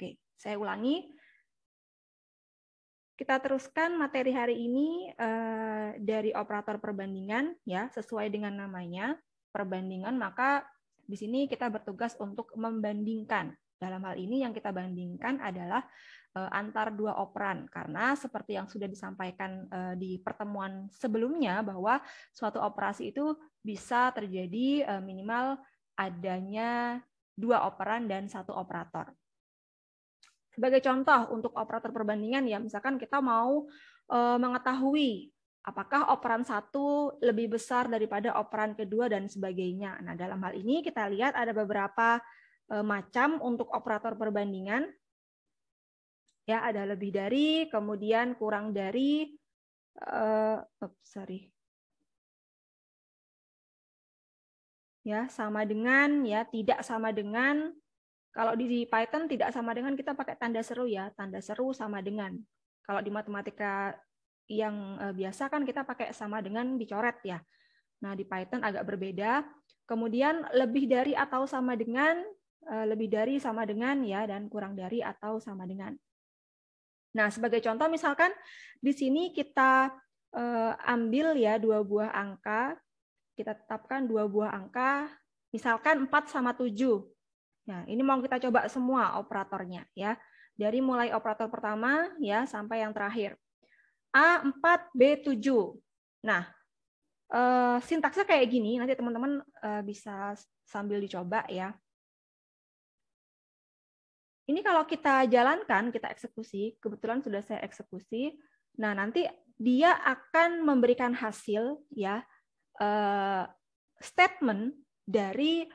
Oke, saya ulangi. Kita teruskan materi hari ini eh, dari operator perbandingan ya, sesuai dengan namanya, perbandingan, maka di sini kita bertugas untuk membandingkan. Dalam hal ini yang kita bandingkan adalah eh, antar dua operan karena seperti yang sudah disampaikan eh, di pertemuan sebelumnya bahwa suatu operasi itu bisa terjadi eh, minimal adanya dua operan dan satu operator. Sebagai contoh untuk operator perbandingan ya, misalkan kita mau eh, mengetahui apakah operan satu lebih besar daripada operan kedua dan sebagainya. Nah, dalam hal ini kita lihat ada beberapa eh, macam untuk operator perbandingan. Ya, ada lebih dari, kemudian kurang dari, uh, oh, sorry, ya sama dengan ya tidak sama dengan kalau di Python tidak sama dengan kita pakai tanda seru ya, tanda seru sama dengan. Kalau di matematika yang eh, biasa kan kita pakai sama dengan dicoret ya. Nah, di Python agak berbeda. Kemudian lebih dari atau sama dengan, eh, lebih dari sama dengan ya dan kurang dari atau sama dengan. Nah, sebagai contoh misalkan di sini kita eh, ambil ya dua buah angka, kita tetapkan dua buah angka, misalkan 4 sama 7. Nah, ini mau kita coba semua operatornya ya. Dari mulai operator pertama ya sampai yang terakhir. A4 B7. Nah, eh, sintaksnya kayak gini, nanti teman-teman eh, bisa sambil dicoba ya. Ini kalau kita jalankan, kita eksekusi, kebetulan sudah saya eksekusi. Nah, nanti dia akan memberikan hasil ya eh, statement dari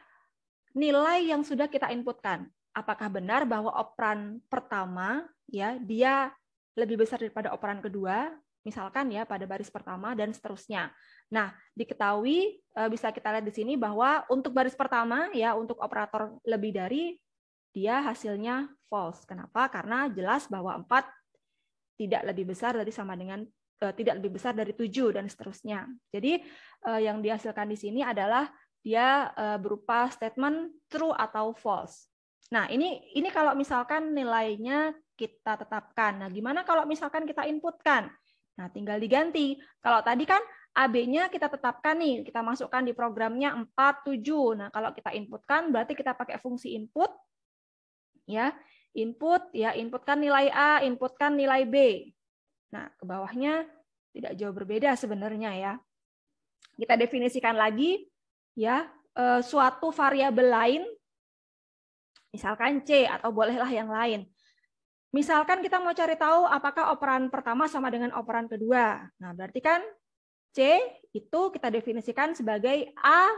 nilai yang sudah kita inputkan. Apakah benar bahwa operan pertama ya dia lebih besar daripada operan kedua, misalkan ya pada baris pertama dan seterusnya. Nah, diketahui e, bisa kita lihat di sini bahwa untuk baris pertama ya untuk operator lebih dari dia hasilnya false. Kenapa? Karena jelas bahwa 4 tidak lebih besar dari sama dengan e, tidak lebih besar dari tujuh dan seterusnya. Jadi e, yang dihasilkan di sini adalah dia uh, berupa statement true atau false. Nah, ini ini kalau misalkan nilainya kita tetapkan. Nah, gimana kalau misalkan kita inputkan? Nah, tinggal diganti. Kalau tadi kan AB-nya kita tetapkan nih, kita masukkan di programnya 47. Nah, kalau kita inputkan berarti kita pakai fungsi input ya, input ya, inputkan nilai A, inputkan nilai B. Nah, ke bawahnya tidak jauh berbeda sebenarnya ya. Kita definisikan lagi ya eh, suatu variabel lain, misalkan c atau bolehlah yang lain. Misalkan kita mau cari tahu apakah operan pertama sama dengan operan kedua. Nah, berarti kan C itu kita definisikan sebagai A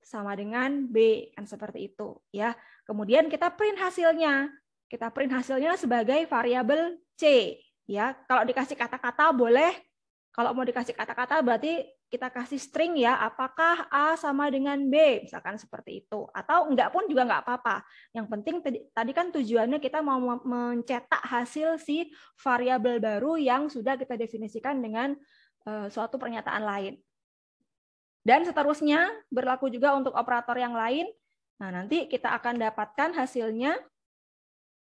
sama dengan B kan seperti itu ya. Kemudian kita print hasilnya. Kita print hasilnya sebagai variabel C ya. Kalau dikasih kata-kata boleh, kalau mau dikasih kata-kata berarti kita kasih string ya, apakah A sama dengan B, misalkan seperti itu. Atau enggak pun juga enggak apa-apa. Yang penting tadi kan tujuannya kita mau mencetak hasil si variabel baru yang sudah kita definisikan dengan eh, suatu pernyataan lain. Dan seterusnya berlaku juga untuk operator yang lain. Nah, nanti kita akan dapatkan hasilnya.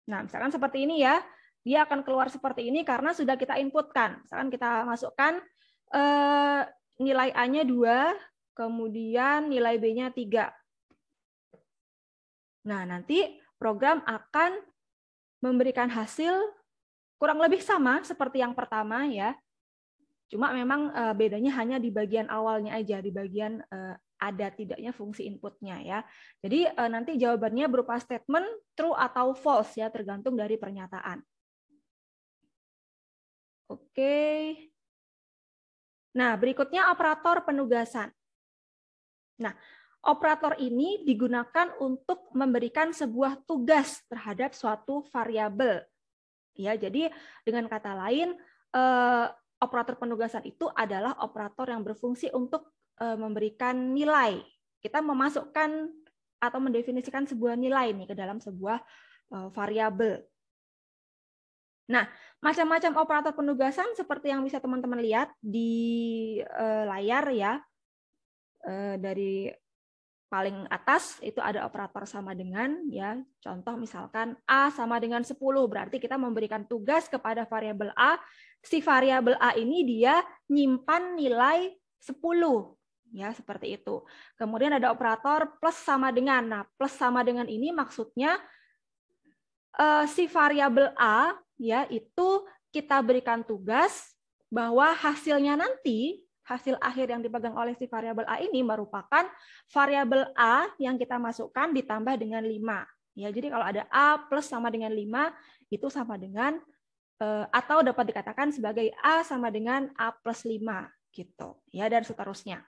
Nah, misalkan seperti ini ya. Dia akan keluar seperti ini karena sudah kita inputkan. Misalkan kita masukkan eh, nilai A-nya 2, kemudian nilai B-nya 3. Nah, nanti program akan memberikan hasil kurang lebih sama seperti yang pertama ya. Cuma memang eh, bedanya hanya di bagian awalnya aja, di bagian eh, ada tidaknya fungsi inputnya ya. Jadi eh, nanti jawabannya berupa statement true atau false ya tergantung dari pernyataan. Oke. Nah, berikutnya operator penugasan. Nah, operator ini digunakan untuk memberikan sebuah tugas terhadap suatu variabel. Ya, jadi dengan kata lain, eh, operator penugasan itu adalah operator yang berfungsi untuk eh, memberikan nilai. Kita memasukkan atau mendefinisikan sebuah nilai nih ke dalam sebuah eh, variabel. Nah, macam-macam operator penugasan seperti yang bisa teman-teman lihat di eh, layar ya. Eh, dari paling atas itu ada operator sama dengan ya contoh misalkan a sama dengan 10 berarti kita memberikan tugas kepada variabel a si variabel a ini dia nyimpan nilai 10 ya seperti itu kemudian ada operator plus sama dengan nah plus sama dengan ini maksudnya uh, si variabel a ya itu kita berikan tugas bahwa hasilnya nanti hasil akhir yang dipegang oleh si variabel A ini merupakan variabel A yang kita masukkan ditambah dengan 5. Ya, jadi kalau ada A plus sama dengan 5, itu sama dengan eh, atau dapat dikatakan sebagai A sama dengan A plus 5 gitu ya dan seterusnya.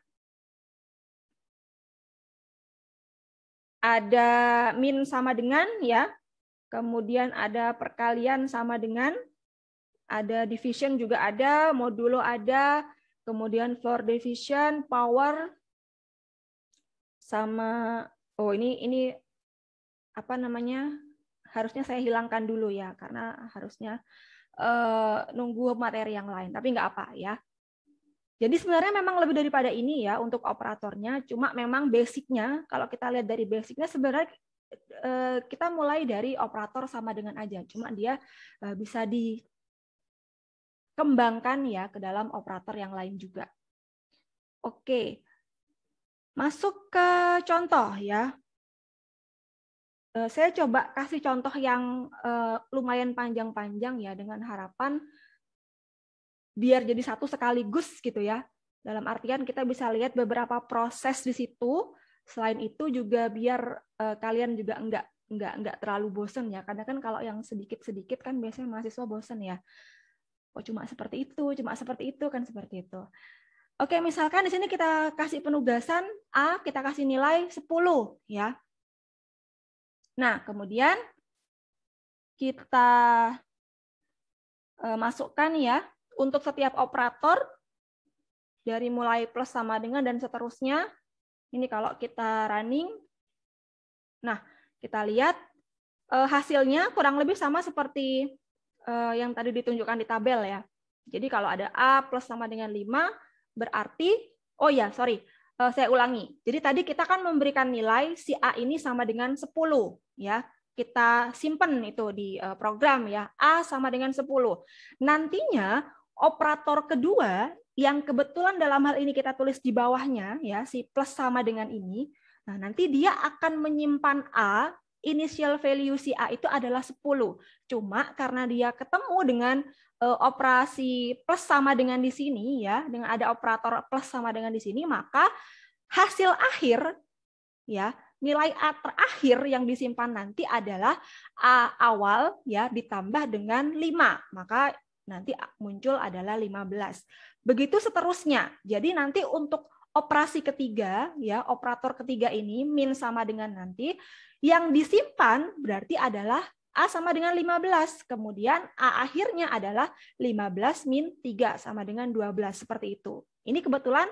Ada min sama dengan ya kemudian ada perkalian sama dengan, ada division juga ada, modulo ada, kemudian floor division, power, sama, oh ini, ini apa namanya, harusnya saya hilangkan dulu ya, karena harusnya uh, nunggu materi yang lain, tapi nggak apa ya. Jadi sebenarnya memang lebih daripada ini ya untuk operatornya, cuma memang basicnya, kalau kita lihat dari basicnya sebenarnya Eh, kita mulai dari operator sama dengan aja, cuma dia eh, bisa dikembangkan ya ke dalam operator yang lain juga. Oke, masuk ke contoh ya. Eh, saya coba kasih contoh yang lumayan panjang-panjang ya dengan harapan biar jadi satu sekaligus gitu ya. Dalam artian kita bisa lihat beberapa proses di situ Selain itu juga biar uh, kalian juga enggak enggak enggak terlalu bosen ya. Karena kan kalau yang sedikit-sedikit kan biasanya mahasiswa bosen ya. Oh cuma seperti itu, cuma seperti itu kan seperti itu. Oke, misalkan di sini kita kasih penugasan A, kita kasih nilai 10 ya. Nah, kemudian kita eh, masukkan ya untuk setiap operator dari mulai plus sama dengan dan seterusnya ini kalau kita running, nah kita lihat eh, hasilnya kurang lebih sama seperti eh, yang tadi ditunjukkan di tabel ya. Jadi kalau ada A plus sama dengan 5, berarti, oh ya sorry, eh, saya ulangi. Jadi tadi kita kan memberikan nilai si A ini sama dengan 10 ya kita simpan itu di program ya A sama dengan 10. Nantinya operator kedua yang kebetulan dalam hal ini kita tulis di bawahnya ya si plus sama dengan ini. Nah, nanti dia akan menyimpan A, initial value si A itu adalah 10. Cuma karena dia ketemu dengan uh, operasi plus sama dengan di sini ya, dengan ada operator plus sama dengan di sini, maka hasil akhir ya, nilai A terakhir yang disimpan nanti adalah A awal ya ditambah dengan 5. Maka nanti muncul adalah 15. Begitu seterusnya. Jadi nanti untuk operasi ketiga ya, operator ketiga ini min sama dengan nanti yang disimpan berarti adalah A sama dengan 15. Kemudian A akhirnya adalah 15 min 3 sama dengan 12 seperti itu. Ini kebetulan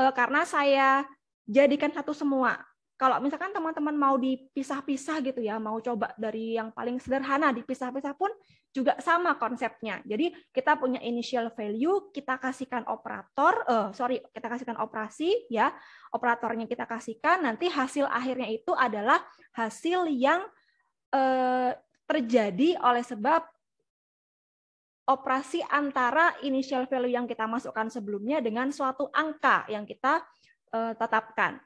eh, karena saya jadikan satu semua kalau misalkan teman-teman mau dipisah-pisah gitu ya, mau coba dari yang paling sederhana dipisah-pisah pun juga sama konsepnya. Jadi kita punya initial value, kita kasihkan operator, eh, sorry, kita kasihkan operasi ya, operatornya kita kasihkan, nanti hasil akhirnya itu adalah hasil yang eh, terjadi oleh sebab operasi antara initial value yang kita masukkan sebelumnya dengan suatu angka yang kita eh, tetapkan.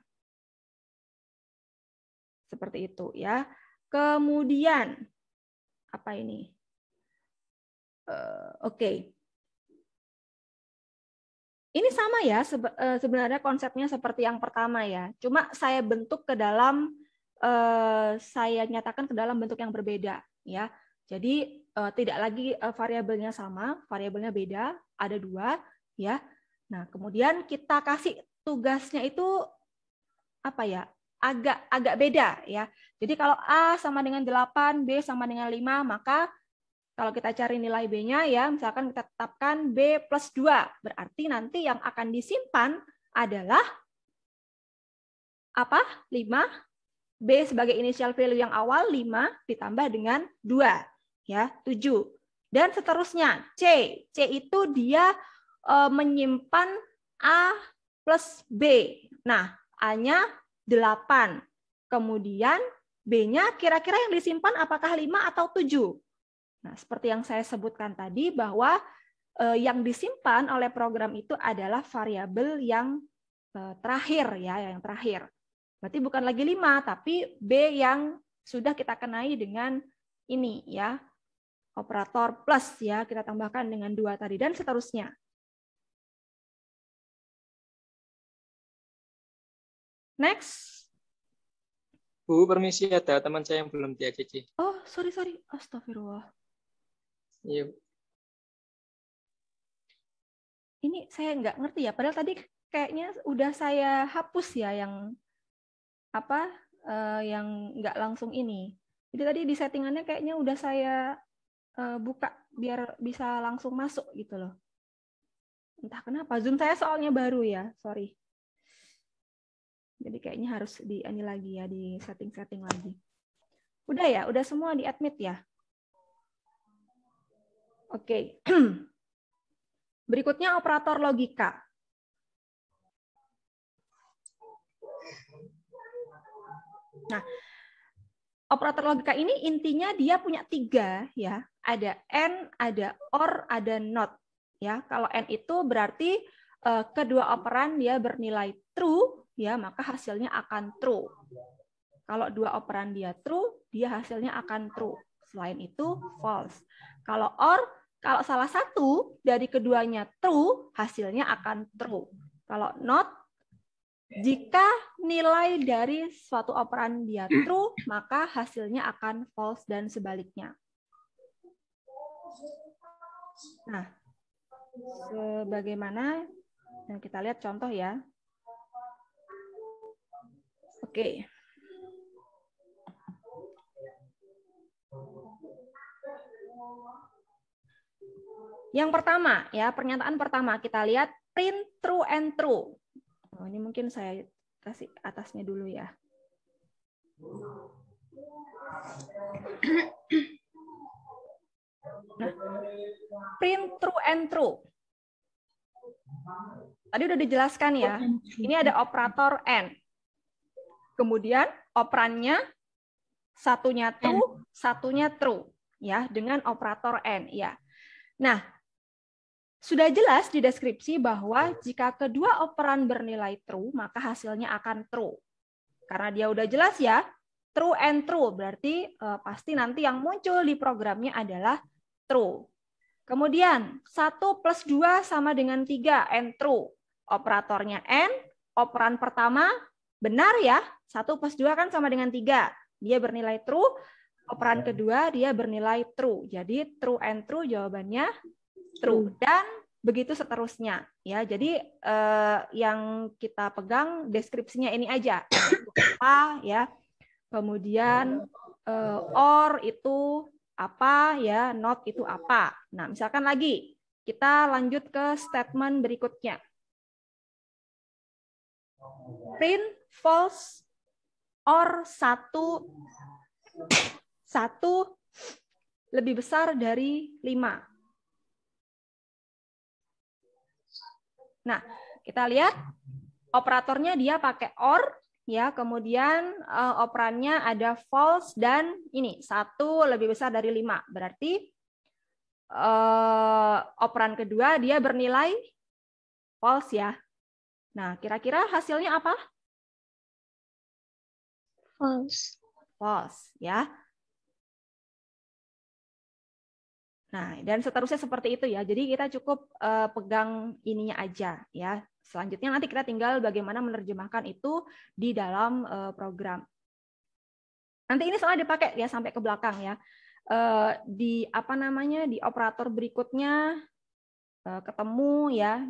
Seperti itu ya. Kemudian apa ini? Uh, Oke. Okay. Ini sama ya eh, sebenarnya konsepnya seperti yang pertama ya. Cuma saya bentuk ke dalam eh, saya nyatakan ke dalam bentuk yang berbeda ya. Jadi tidak lagi variabelnya sama, variabelnya beda, ada dua ya. Nah, kemudian kita kasih tugasnya itu apa ya? agak agak beda ya. Jadi kalau A sama dengan 8, B sama dengan 5, maka kalau kita cari nilai B-nya ya, misalkan kita tetapkan B plus 2. Berarti nanti yang akan disimpan adalah apa? 5. B sebagai inisial value yang awal, 5 ditambah dengan 2. Ya, 7. Dan seterusnya, C. C itu dia e, menyimpan A plus B. Nah, A-nya 8. Kemudian B-nya kira-kira yang disimpan apakah 5 atau 7? Nah, seperti yang saya sebutkan tadi bahwa eh, yang disimpan oleh program itu adalah variabel yang eh, terakhir ya, yang terakhir. Berarti bukan lagi 5 tapi B yang sudah kita kenai dengan ini ya. Operator plus ya, kita tambahkan dengan dua tadi dan seterusnya. Next. Bu, permisi ada teman saya yang belum ACC. Oh, sorry, sorry. Astagfirullah. Iya, Bu. Ini saya nggak ngerti ya, padahal tadi kayaknya udah saya hapus ya yang apa uh, yang nggak langsung ini. Jadi tadi di settingannya kayaknya udah saya uh, buka biar bisa langsung masuk gitu loh. Entah kenapa Zoom saya soalnya baru ya, sorry. Jadi kayaknya harus di ini lagi ya, di setting-setting lagi. Udah ya, udah semua di admit ya. Oke. Okay. Berikutnya operator logika. Nah, operator logika ini intinya dia punya tiga ya ada n ada or ada not ya kalau n itu berarti eh, kedua operan dia bernilai true ya maka hasilnya akan true. Kalau dua operan dia true, dia hasilnya akan true. Selain itu false. Kalau or kalau salah satu dari keduanya true, hasilnya akan true. Kalau not jika nilai dari suatu operan dia true, maka hasilnya akan false dan sebaliknya. Nah, sebagaimana yang kita lihat contoh ya. Oke. Yang pertama ya, pernyataan pertama kita lihat print true and true. Oh, ini mungkin saya kasih atasnya dulu ya. Nah, print true and true. Tadi udah dijelaskan ya. Ini ada operator and kemudian operannya satunya true, N. satunya true ya dengan operator n ya. Nah, sudah jelas di deskripsi bahwa jika kedua operan bernilai true, maka hasilnya akan true. Karena dia udah jelas ya, true and true berarti eh, pasti nanti yang muncul di programnya adalah true. Kemudian 1 plus 2 sama dengan 3, and true. Operatornya n, operan pertama benar ya, satu plus dua kan sama dengan tiga Dia bernilai true. Operan iya. kedua dia bernilai true. Jadi true and true jawabannya true. Dan begitu seterusnya. ya. Jadi eh, yang kita pegang deskripsinya ini aja. Apa ya. Kemudian eh, or itu apa ya, not itu apa. Nah, misalkan lagi kita lanjut ke statement berikutnya. Print false or satu satu lebih besar dari lima. Nah, kita lihat operatornya dia pakai or ya, kemudian uh, operannya ada false dan ini satu lebih besar dari lima. Berarti uh, operan kedua dia bernilai false ya. Nah, kira-kira hasilnya apa? False. False, ya. Nah, dan seterusnya seperti itu ya. Jadi kita cukup uh, pegang ininya aja ya. Selanjutnya nanti kita tinggal bagaimana menerjemahkan itu di dalam uh, program. Nanti ini soalnya dipakai ya sampai ke belakang ya. Uh, di apa namanya di operator berikutnya uh, ketemu ya.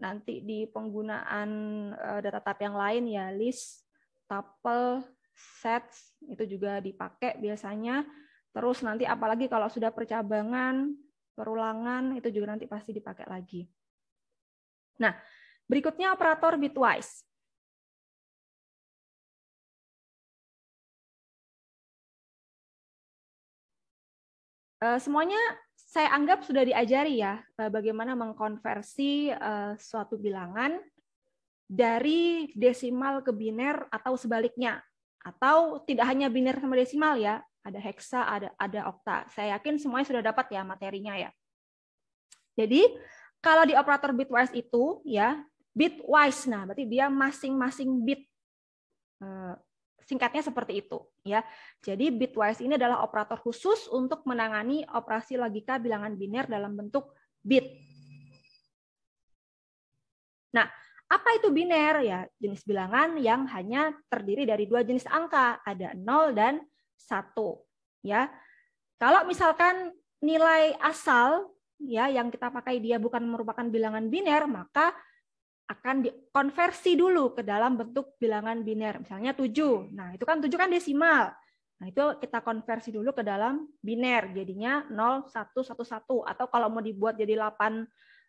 Nanti di penggunaan uh, data tab yang lain ya list, tuple, sets itu juga dipakai biasanya. Terus nanti apalagi kalau sudah percabangan, perulangan itu juga nanti pasti dipakai lagi. Nah, berikutnya operator bitwise. Eh, semuanya saya anggap sudah diajari ya eh, bagaimana mengkonversi eh, suatu bilangan dari desimal ke biner atau sebaliknya atau tidak hanya biner sama desimal ya, ada heksa, ada ada okta. Saya yakin semuanya sudah dapat ya materinya ya. Jadi kalau di operator bitwise itu ya bitwise, nah berarti dia masing-masing bit eh, singkatnya seperti itu ya. Jadi bitwise ini adalah operator khusus untuk menangani operasi logika bilangan biner dalam bentuk bit. Nah, apa itu biner? Ya, jenis bilangan yang hanya terdiri dari dua jenis angka, ada 0 dan 1. Ya. Kalau misalkan nilai asal ya yang kita pakai dia bukan merupakan bilangan biner, maka akan dikonversi dulu ke dalam bentuk bilangan biner. Misalnya 7. Nah, itu kan 7 kan desimal. Nah, itu kita konversi dulu ke dalam biner. Jadinya nol satu satu satu Atau kalau mau dibuat jadi 8,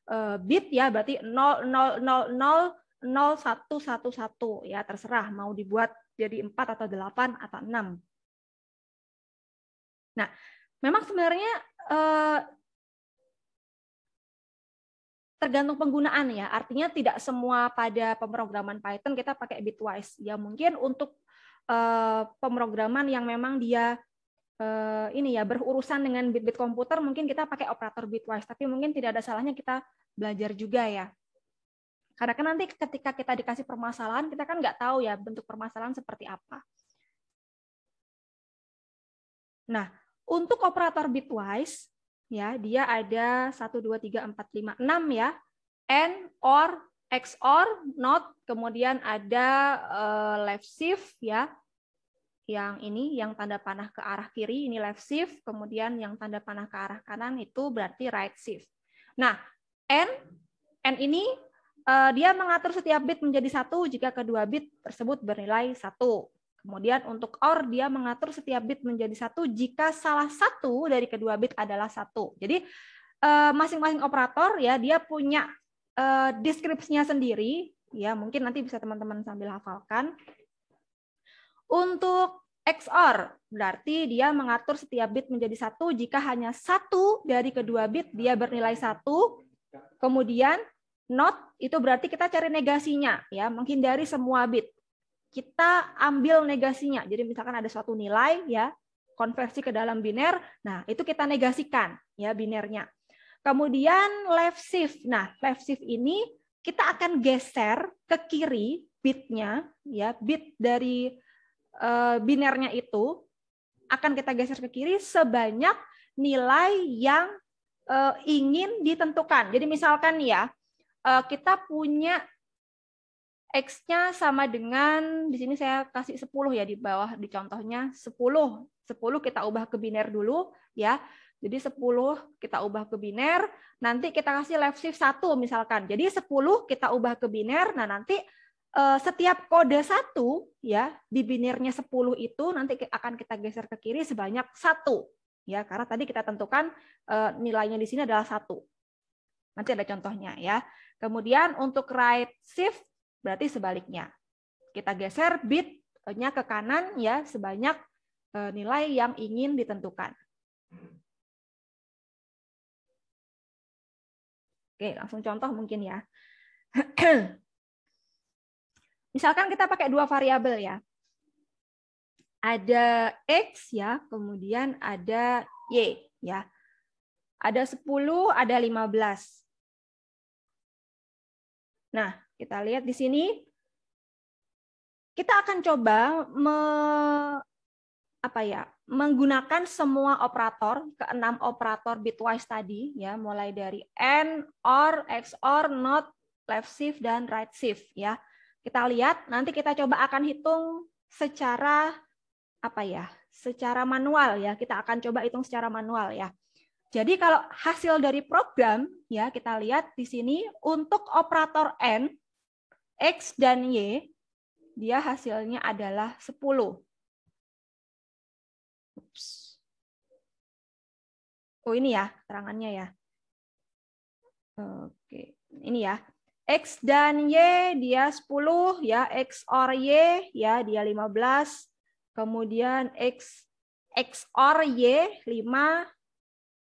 Eh, bit ya berarti 1 ya terserah mau dibuat jadi 4 atau 8 atau 6. Nah, memang sebenarnya eh, tergantung penggunaan ya. Artinya tidak semua pada pemrograman Python kita pakai bitwise. Ya mungkin untuk eh, pemrograman yang memang dia eh, ini ya berurusan dengan bit-bit komputer mungkin kita pakai operator bitwise tapi mungkin tidak ada salahnya kita belajar juga ya karena kan nanti ketika kita dikasih permasalahan kita kan nggak tahu ya bentuk permasalahan seperti apa nah untuk operator bitwise ya dia ada 1 2 3 4 5 6 ya and or XOR not kemudian ada uh, eh, left shift ya yang ini yang tanda panah ke arah kiri ini left shift, kemudian yang tanda panah ke arah kanan itu berarti right shift. Nah, n n ini uh, dia mengatur setiap bit menjadi satu jika kedua bit tersebut bernilai satu. Kemudian untuk OR dia mengatur setiap bit menjadi satu jika salah satu dari kedua bit adalah satu. Jadi eh, masing-masing operator ya dia punya eh, deskripsinya sendiri ya mungkin nanti bisa teman-teman sambil hafalkan untuk XOR, berarti dia mengatur setiap bit menjadi satu. Jika hanya satu dari kedua bit, dia bernilai satu. Kemudian not itu berarti kita cari negasinya, ya menghindari semua bit. Kita ambil negasinya. Jadi misalkan ada suatu nilai, ya konversi ke dalam biner. Nah itu kita negasikan, ya binernya. Kemudian left shift. Nah left shift ini kita akan geser ke kiri bitnya, ya bit dari Eh, binernya itu akan kita geser ke kiri sebanyak nilai yang eh, ingin ditentukan. Jadi misalkan ya, eh, kita punya X-nya sama dengan, di sini saya kasih 10 ya di bawah, di contohnya 10. 10 kita ubah ke biner dulu ya. Jadi 10 kita ubah ke biner, nanti kita kasih left shift 1 misalkan. Jadi 10 kita ubah ke biner, nah nanti Eh, setiap kode satu ya di binirnya 10 itu nanti akan kita geser ke kiri sebanyak satu ya karena tadi kita tentukan eh, nilainya di sini adalah satu nanti ada contohnya ya kemudian untuk right shift berarti sebaliknya kita geser bitnya ke kanan ya sebanyak eh, nilai yang ingin ditentukan oke langsung contoh mungkin ya Misalkan kita pakai dua variabel ya. Ada X ya, kemudian ada Y ya. Ada 10, ada 15. Nah, kita lihat di sini kita akan coba me, apa ya, menggunakan semua operator, keenam operator bitwise tadi ya, mulai dari and, or, XOR, not, left shift dan right shift ya. Kita lihat, nanti kita coba akan hitung secara apa ya? Secara manual ya. Kita akan coba hitung secara manual ya. Jadi kalau hasil dari program ya kita lihat di sini untuk operator n x dan y dia hasilnya adalah 10. Ups. Oh ini ya terangannya ya. Oke, ini ya. X dan Y dia 10 ya, X or Y ya dia 15. Kemudian X X or Y 5.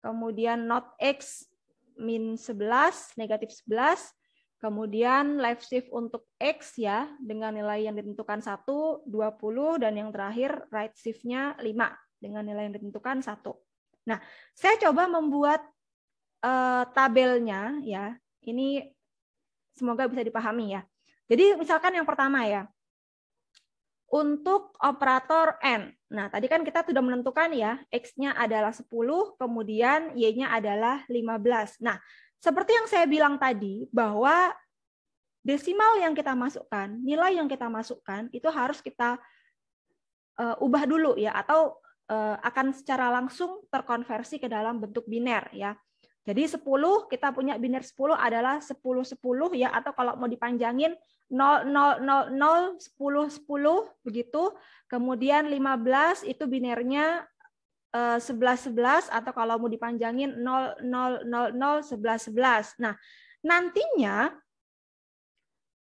Kemudian not X min 11, negatif 11. Kemudian life shift untuk X ya dengan nilai yang ditentukan 1, 20 dan yang terakhir right shiftnya 5 dengan nilai yang ditentukan 1. Nah, saya coba membuat uh, tabelnya ya. Ini Semoga bisa dipahami ya. Jadi misalkan yang pertama ya, untuk operator N. Nah, tadi kan kita sudah menentukan ya, X-nya adalah 10, kemudian Y-nya adalah 15. Nah, seperti yang saya bilang tadi, bahwa desimal yang kita masukkan, nilai yang kita masukkan, itu harus kita uh, ubah dulu ya, atau eh, akan secara langsung terkonversi ke dalam bentuk biner ya. Jadi 10 kita punya biner 10 adalah 10 10 ya atau kalau mau dipanjangin 0 0 0 0 10 10 begitu. Kemudian 15 itu binernya 11 11 atau kalau mau dipanjangin 0 0 0 0 11 11. Nah, nantinya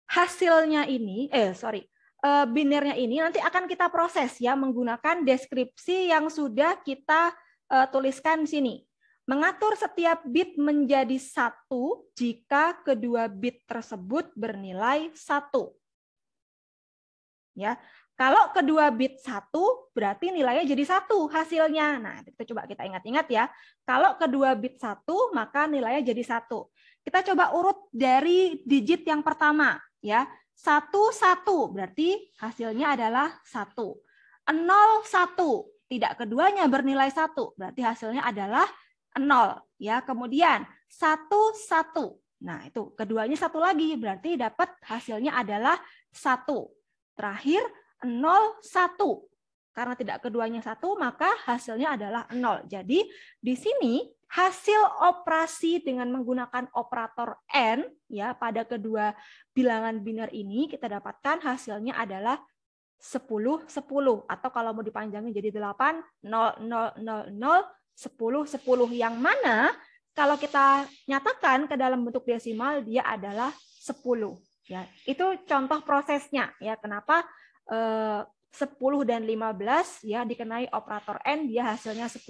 hasilnya ini eh sorry eh, binernya ini nanti akan kita proses ya menggunakan deskripsi yang sudah kita eh, tuliskan sini. Mengatur setiap bit menjadi satu jika kedua bit tersebut bernilai satu. Ya, kalau kedua bit satu berarti nilainya jadi satu hasilnya. Nah, kita coba kita ingat-ingat ya. Kalau kedua bit satu maka nilainya jadi satu. Kita coba urut dari digit yang pertama ya. Satu satu berarti hasilnya adalah satu. Nol satu tidak keduanya bernilai satu berarti hasilnya adalah 0 ya. Kemudian 1 1. Nah, itu keduanya satu lagi berarti dapat hasilnya adalah 1. Terakhir 0 1 karena tidak keduanya satu, maka hasilnya adalah nol. Jadi di sini hasil operasi dengan menggunakan operator n ya pada kedua bilangan biner ini kita dapatkan hasilnya adalah 10 10 atau kalau mau dipanjangin jadi 8 0 0 0 0 10, 10 yang mana kalau kita nyatakan ke dalam bentuk desimal dia adalah 10 ya. Itu contoh prosesnya ya. Kenapa eh, 10 dan 15 ya dikenai operator n dia hasilnya 10.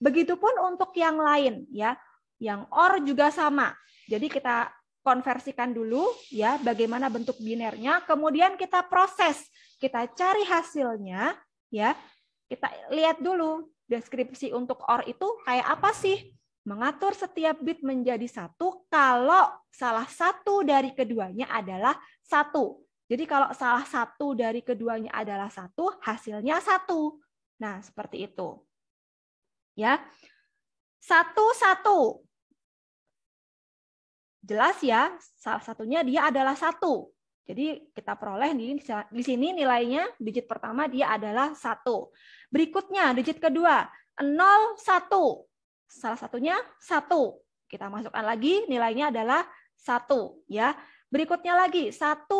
Begitupun untuk yang lain ya. Yang or juga sama. Jadi kita konversikan dulu ya bagaimana bentuk binernya, kemudian kita proses, kita cari hasilnya ya. Kita lihat dulu deskripsi untuk OR itu kayak apa sih? Mengatur setiap bit menjadi satu kalau salah satu dari keduanya adalah satu. Jadi kalau salah satu dari keduanya adalah satu, hasilnya satu. Nah, seperti itu. Ya, satu satu. Jelas ya, salah satunya dia adalah satu. Jadi kita peroleh di, di sini nilainya digit pertama dia adalah satu. Berikutnya digit kedua 01. Salah satunya 1. Kita masukkan lagi nilainya adalah 1 ya. Berikutnya lagi 1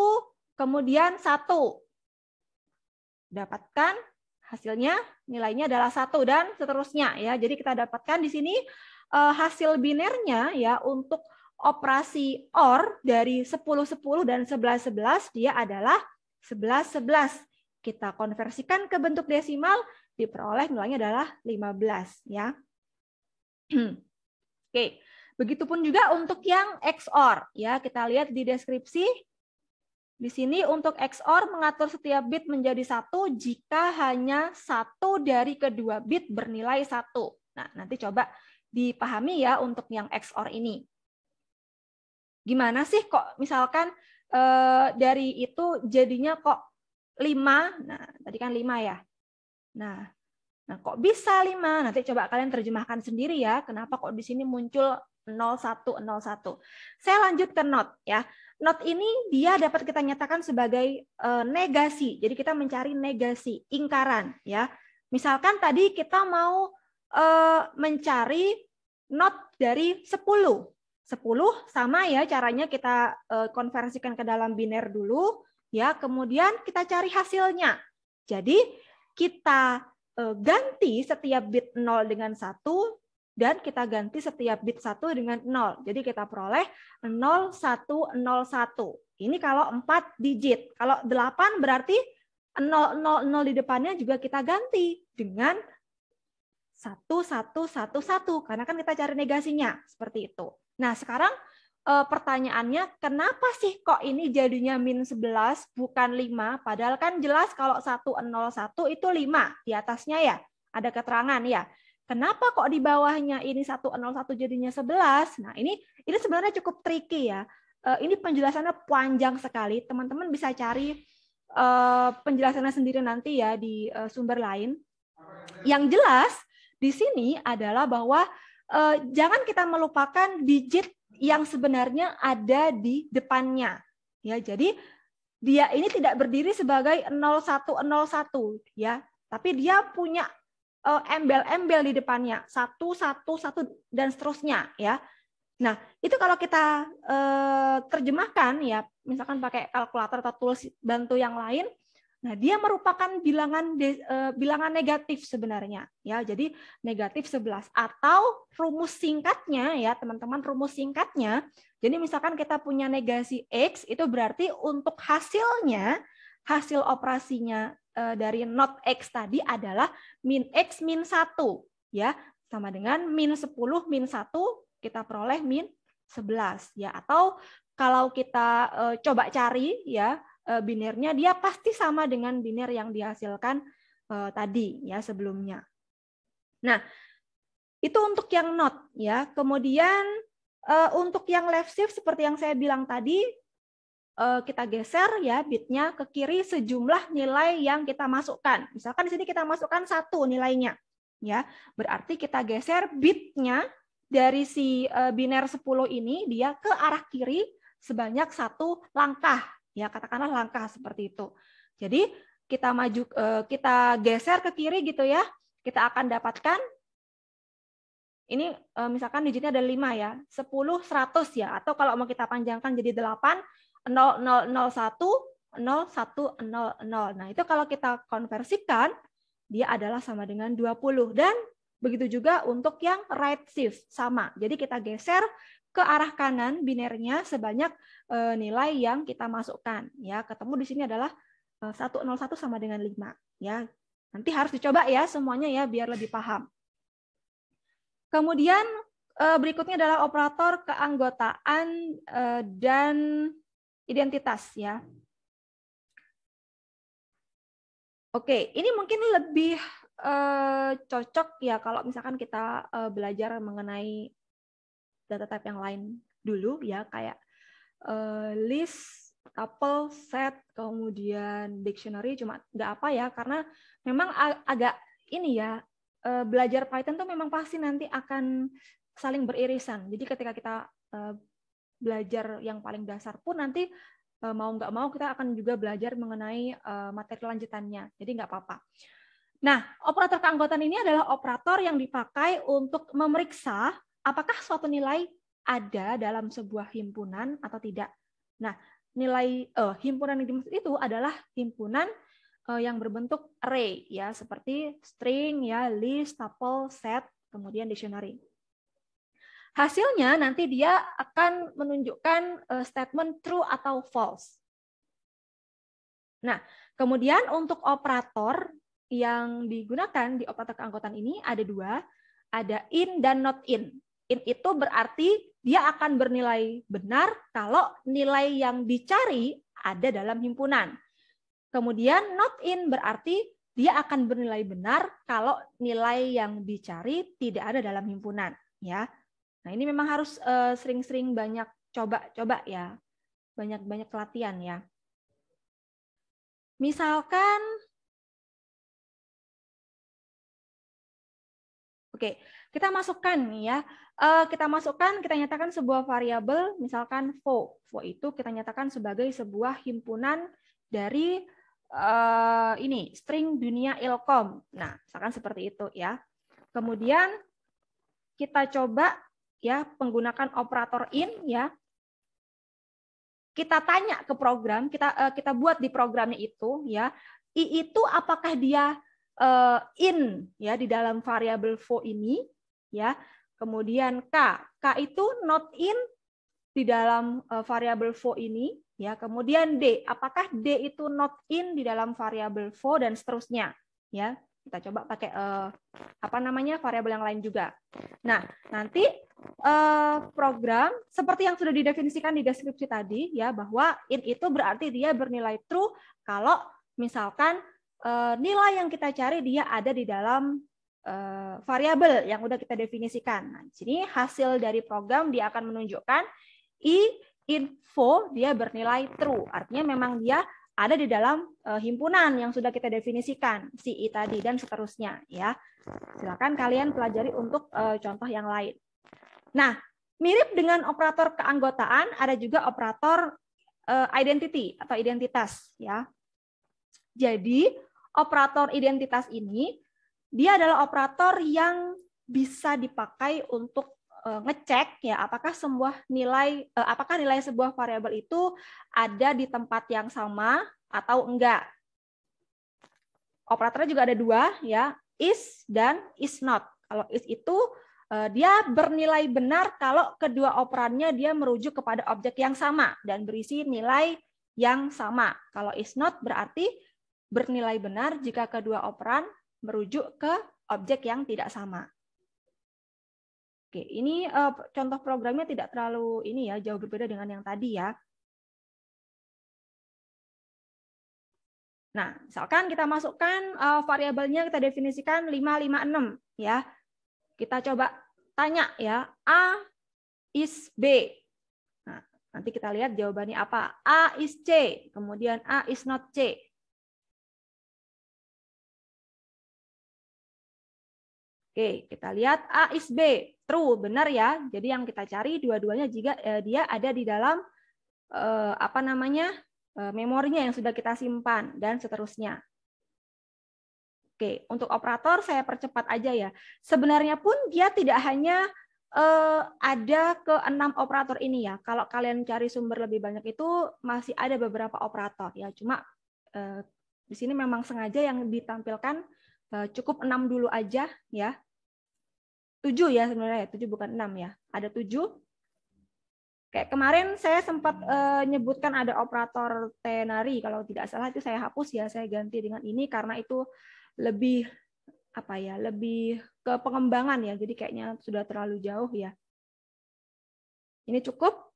kemudian 1. Dapatkan hasilnya nilainya adalah 1 dan seterusnya ya. Jadi kita dapatkan di sini eh, hasil binernya ya untuk operasi OR dari 10 10 dan 11 11 dia adalah 11 11. Kita konversikan ke bentuk desimal diperoleh nilainya adalah 15 ya. Oke. Begitupun juga untuk yang XOR ya, kita lihat di deskripsi di sini untuk XOR mengatur setiap bit menjadi satu jika hanya satu dari kedua bit bernilai satu. Nah, nanti coba dipahami ya untuk yang XOR ini. Gimana sih kok misalkan eh, dari itu jadinya kok 5? Nah, tadi kan 5 ya. Nah, nah kok bisa 5? Nanti coba kalian terjemahkan sendiri ya, kenapa kok di sini muncul 0101. Saya lanjut ke not ya. Not ini dia dapat kita nyatakan sebagai eh, negasi. Jadi kita mencari negasi, ingkaran ya. Misalkan tadi kita mau eh, mencari not dari 10. 10 sama ya caranya kita eh, konversikan ke dalam biner dulu ya, kemudian kita cari hasilnya. Jadi kita eh, ganti setiap bit 0 dengan 1 dan kita ganti setiap bit 1 dengan 0. Jadi kita peroleh 0101. Ini kalau 4 digit. Kalau 8 berarti 000 di depannya juga kita ganti dengan 1111 karena kan kita cari negasinya seperti itu. Nah, sekarang uh, pertanyaannya kenapa sih kok ini jadinya min 11 bukan 5 padahal kan jelas kalau 101 itu 5 di atasnya ya ada keterangan ya kenapa kok di bawahnya ini 101 jadinya 11 nah ini ini sebenarnya cukup tricky ya uh, ini penjelasannya panjang sekali teman-teman bisa cari uh, penjelasannya sendiri nanti ya di uh, sumber lain yang jelas di sini adalah bahwa jangan kita melupakan digit yang sebenarnya ada di depannya. Ya, jadi dia ini tidak berdiri sebagai 0101 ya, tapi dia punya eh, embel-embel di depannya, 111 dan seterusnya ya. Nah, itu kalau kita eh, terjemahkan ya, misalkan pakai kalkulator atau tools bantu yang lain, Nah, dia merupakan bilangan eh, bilangan negatif sebenarnya ya. Jadi negatif 11 atau rumus singkatnya ya, teman-teman rumus singkatnya. Jadi misalkan kita punya negasi x itu berarti untuk hasilnya hasil operasinya eh, dari not x tadi adalah min x min 1 ya, sama dengan min 10 min 1 kita peroleh min 11 ya atau kalau kita uh, coba cari ya Eh, binernya dia pasti sama dengan biner yang dihasilkan eh, tadi ya sebelumnya. Nah, itu untuk yang not ya. Kemudian eh, untuk yang left shift seperti yang saya bilang tadi kita geser ya bitnya ke kiri sejumlah nilai yang kita masukkan. Misalkan di sini kita masukkan satu nilainya ya. Berarti kita geser bitnya dari si biner 10 ini dia ke arah kiri sebanyak satu langkah ya katakanlah langkah seperti itu. Jadi kita maju eh, kita geser ke kiri gitu ya, kita akan dapatkan ini eh, misalkan digitnya ada lima ya, sepuluh seratus ya, atau kalau mau kita panjangkan jadi delapan 0, 0, 0, 1, 0, 1, 0, 0. Nah itu kalau kita konversikan, dia adalah sama dengan dua puluh Dan begitu juga untuk yang right shift, sama. Jadi kita geser ke arah kanan binernya sebanyak eh, nilai yang kita masukkan ya ketemu di sini adalah 101 eh, sama dengan 5 ya nanti harus dicoba ya semuanya ya biar lebih paham kemudian eh, berikutnya adalah operator keanggotaan dan identitas ya Oke, ini mungkin lebih uh, cocok ya kalau misalkan kita uh, belajar mengenai data type yang lain dulu ya kayak uh, list, tuple, set, kemudian dictionary cuma nggak apa ya karena memang agak ini ya uh, belajar Python tuh memang pasti nanti akan saling beririsan. Jadi ketika kita uh, belajar yang paling dasar pun nanti uh, mau nggak mau kita akan juga belajar mengenai uh, materi lanjutannya. Jadi nggak apa-apa. Nah, operator keanggotaan ini adalah operator yang dipakai untuk memeriksa apakah suatu nilai ada dalam sebuah himpunan atau tidak. Nah, nilai uh, himpunan yang dimaksud itu adalah himpunan uh, yang berbentuk array ya, seperti string ya, list, tuple, set, kemudian dictionary. Hasilnya nanti dia akan menunjukkan uh, statement true atau false. Nah, kemudian untuk operator yang digunakan di operator keanggotaan ini ada dua, ada in dan not in in itu berarti dia akan bernilai benar kalau nilai yang dicari ada dalam himpunan. Kemudian not in berarti dia akan bernilai benar kalau nilai yang dicari tidak ada dalam himpunan, ya. Nah, ini memang harus eh, sering-sering uh, banyak coba-coba ya. Banyak-banyak latihan ya. Misalkan Oke, kita masukkan ya uh, kita masukkan, kita nyatakan sebuah variabel, misalkan fo. Fo itu kita nyatakan sebagai sebuah himpunan dari uh, ini string dunia ilkom. Nah, misalkan seperti itu ya. Kemudian kita coba ya menggunakan operator in ya. Kita tanya ke program, kita uh, kita buat di programnya itu ya. I itu apakah dia uh, in ya di dalam variabel fo ini ya Kemudian K, K itu not in di dalam eh, variabel vo ini ya. Kemudian D, apakah D itu not in di dalam variabel vo dan seterusnya ya. Kita coba pakai eh, apa namanya variabel yang lain juga. Nah, nanti eh, program seperti yang sudah didefinisikan di deskripsi tadi ya bahwa in itu berarti dia bernilai true kalau misalkan eh, nilai yang kita cari dia ada di dalam uh, variabel yang udah kita definisikan. Nah, jadi hasil dari program dia akan menunjukkan i info dia bernilai true. Artinya memang dia ada di dalam uh, himpunan yang sudah kita definisikan si i tadi dan seterusnya ya. Silakan kalian pelajari untuk uh, contoh yang lain. Nah, mirip dengan operator keanggotaan ada juga operator uh, identity atau identitas ya. Jadi operator identitas ini dia adalah operator yang bisa dipakai untuk eh, ngecek ya apakah semua nilai eh, apakah nilai sebuah variabel itu ada di tempat yang sama atau enggak. Operatornya juga ada dua ya, is dan is not. Kalau is itu eh, dia bernilai benar kalau kedua operannya dia merujuk kepada objek yang sama dan berisi nilai yang sama. Kalau is not berarti bernilai benar jika kedua operan merujuk ke objek yang tidak sama. Oke, ini eh, contoh programnya tidak terlalu ini ya, jauh berbeda dengan yang tadi ya. Nah, misalkan kita masukkan eh, variabelnya kita definisikan 556 ya. Kita coba tanya ya, A is B. Nah, nanti kita lihat jawabannya apa. A is C, kemudian A is not C. Oke, kita lihat A is B. True, benar ya. Jadi yang kita cari dua-duanya jika eh, dia ada di dalam eh, apa namanya? Eh, memorinya yang sudah kita simpan dan seterusnya. Oke, untuk operator saya percepat aja ya. Sebenarnya pun dia tidak hanya eh, ada ke enam operator ini ya. Kalau kalian cari sumber lebih banyak itu masih ada beberapa operator ya. Cuma eh, di sini memang sengaja yang ditampilkan eh, cukup enam dulu aja ya tujuh ya sebenarnya, ya, tujuh bukan enam ya. Ada tujuh. Kayak kemarin saya sempat uh, nyebutkan ada operator tenari, kalau tidak salah itu saya hapus ya, saya ganti dengan ini karena itu lebih apa ya, lebih ke pengembangan ya. Jadi kayaknya sudah terlalu jauh ya. Ini cukup?